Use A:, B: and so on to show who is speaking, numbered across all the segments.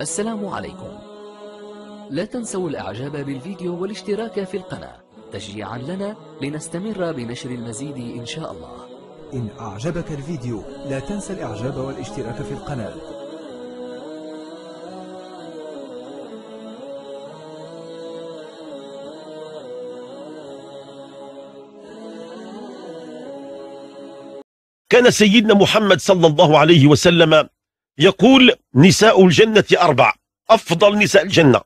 A: السلام عليكم لا تنسوا الإعجاب بالفيديو والاشتراك في القناة تشجيعا لنا لنستمر بنشر المزيد إن شاء الله إن أعجبك الفيديو لا تنسى الإعجاب والاشتراك في القناة
B: كان سيدنا محمد صلى الله عليه وسلم يقول نساء الجنة أربع أفضل نساء الجنة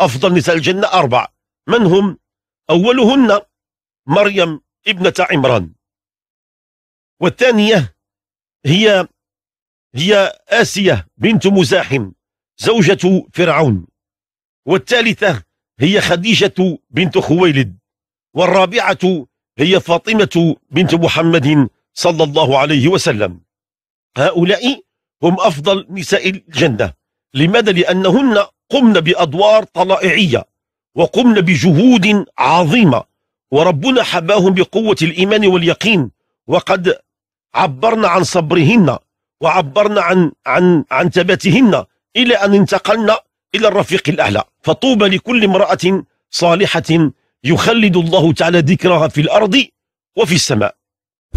B: أفضل نساء الجنة أربع من هم؟ أولهن مريم ابنة عمران والثانية هي هي آسية بنت مزاحم زوجة فرعون والثالثة هي خديجة بنت خويلد والرابعة هي فاطمة بنت محمد صلى الله عليه وسلم هؤلاء هم أفضل نساء الجنة لماذا؟ لأنهن قمن بأدوار طلائعية وقمن بجهود عظيمة وربنا حباهم بقوة الإيمان واليقين وقد عبرنا عن صبرهن وعبرنا عن عن عن ثباتهن إلى أن انتقلنا إلى الرفيق الأعلى فطوبى لكل امرأة صالحة يخلد الله تعالى ذكرها في الأرض وفي السماء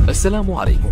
C: السلام عليكم